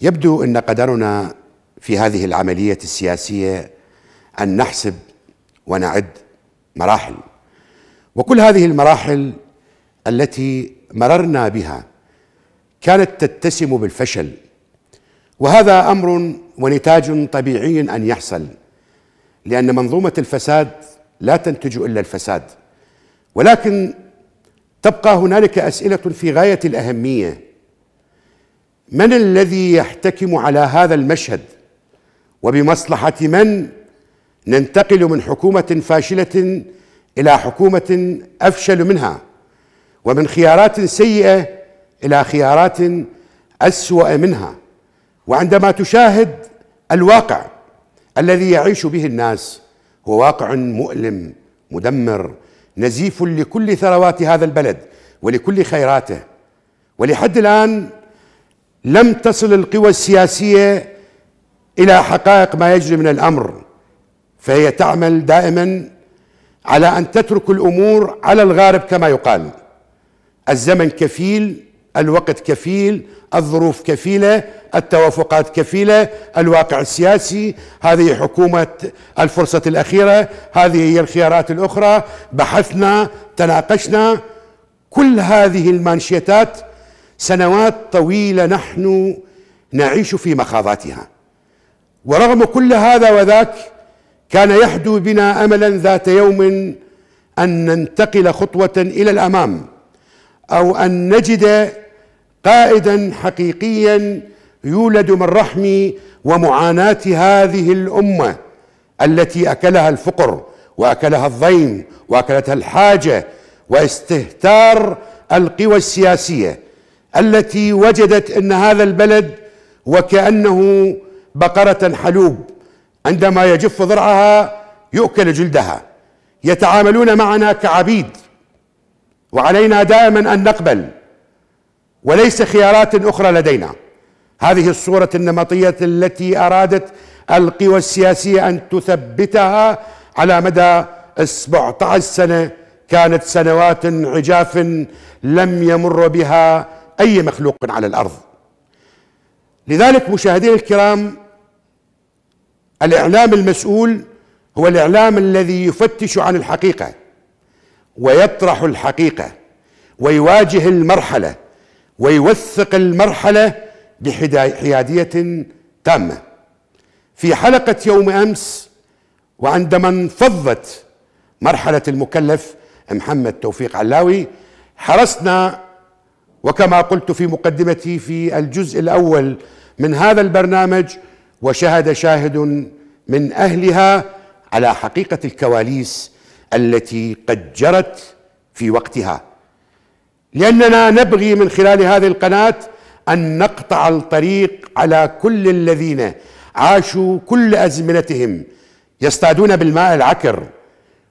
يبدو ان قدرنا في هذه العمليه السياسيه ان نحسب ونعد مراحل وكل هذه المراحل التي مررنا بها كانت تتسم بالفشل وهذا امر ونتاج طبيعي ان يحصل لان منظومه الفساد لا تنتج الا الفساد ولكن تبقى هنالك اسئله في غايه الاهميه من الذي يحتكم على هذا المشهد وبمصلحه من ننتقل من حكومه فاشله الى حكومه افشل منها ومن خيارات سيئه الى خيارات اسوا منها وعندما تشاهد الواقع الذي يعيش به الناس هو واقع مؤلم مدمر نزيف لكل ثروات هذا البلد ولكل خيراته ولحد الان لم تصل القوى السياسية إلى حقائق ما يجري من الأمر فهي تعمل دائما على أن تترك الأمور على الغارب كما يقال الزمن كفيل الوقت كفيل الظروف كفيلة التوافقات كفيلة الواقع السياسي هذه حكومة الفرصة الأخيرة هذه هي الخيارات الأخرى بحثنا تناقشنا كل هذه المانشيتات سنوات طويله نحن نعيش في مخاضاتها ورغم كل هذا وذاك كان يحدو بنا املا ذات يوم ان ننتقل خطوه الى الامام او ان نجد قائدا حقيقيا يولد من رحم ومعاناه هذه الامه التي اكلها الفقر واكلها الضيم واكلتها الحاجه واستهتار القوى السياسيه التي وجدت ان هذا البلد وكانه بقره حلوب عندما يجف ضرعها يؤكل جلدها يتعاملون معنا كعبيد وعلينا دائما ان نقبل وليس خيارات اخرى لدينا هذه الصوره النمطيه التي ارادت القوى السياسيه ان تثبتها على مدى 17 سنه كانت سنوات عجاف لم يمر بها اي مخلوق على الارض لذلك مشاهدينا الكرام الاعلام المسؤول هو الاعلام الذي يفتش عن الحقيقه ويطرح الحقيقه ويواجه المرحله ويوثق المرحله بحياديه تامه في حلقه يوم امس وعندما انفضت مرحله المكلف محمد توفيق علاوي حرصنا وكما قلت في مقدمتي في الجزء الاول من هذا البرنامج وشهد شاهد من اهلها على حقيقه الكواليس التي قد جرت في وقتها لاننا نبغي من خلال هذه القناه ان نقطع الطريق على كل الذين عاشوا كل ازمنتهم يصطادون بالماء العكر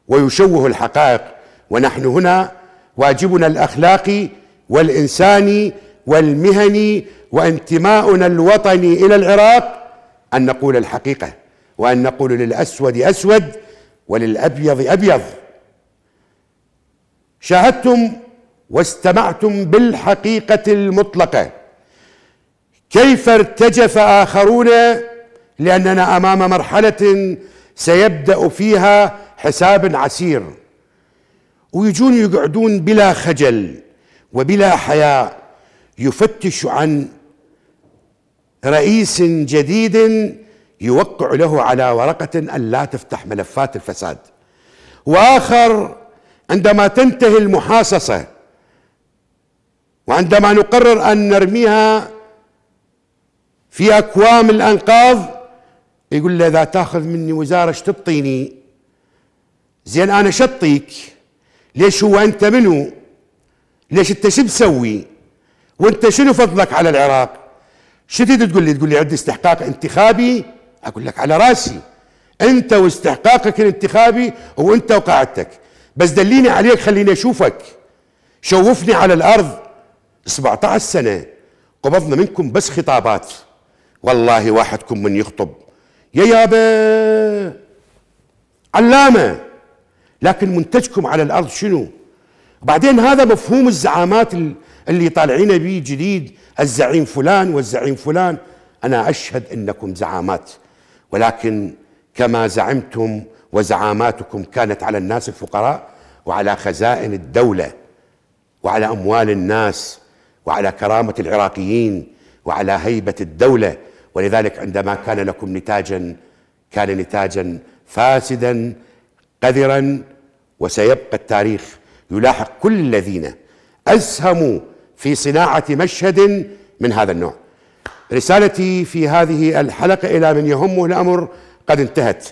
ويشوه الحقائق ونحن هنا واجبنا الاخلاقي والإنساني والمهني وانتماؤنا الوطني إلى العراق أن نقول الحقيقة وأن نقول للأسود أسود وللأبيض أبيض شاهدتم واستمعتم بالحقيقة المطلقة كيف ارتجف آخرون لأننا أمام مرحلة سيبدأ فيها حساب عسير ويجون يقعدون بلا خجل وبلا حياء يفتش عن رئيس جديد يوقع له على ورقة أن لا تفتح ملفات الفساد وآخر عندما تنتهي المحاصصة وعندما نقرر أن نرميها في أكوام الأنقاض يقول له إذا تاخذ مني وزارة ايش تبطيني زين أنا شطيك ليش هو أنت منه ليش انت شو مسوي وانت شنو فضلك على العراق شو تريد تقول لي تقول لي عندي استحقاق انتخابي اقول لك على راسي انت واستحقاقك الانتخابي وانت وقاعدتك بس دليني عليك خليني اشوفك شوفني على الارض 17 سنه قبضنا منكم بس خطابات والله واحدكم من يخطب يا يابا علامه لكن منتجكم على الارض شنو؟ بعدين هذا مفهوم الزعامات اللي طالعين به جديد الزعيم فلان والزعيم فلان انا اشهد انكم زعامات ولكن كما زعمتم وزعاماتكم كانت على الناس الفقراء وعلى خزائن الدوله وعلى اموال الناس وعلى كرامه العراقيين وعلى هيبه الدوله ولذلك عندما كان لكم نتاجا كان نتاجا فاسدا قذرا وسيبقى التاريخ يلاحق كل الذين أسهموا في صناعة مشهد من هذا النوع رسالتي في هذه الحلقة إلى من يهمه الأمر قد انتهت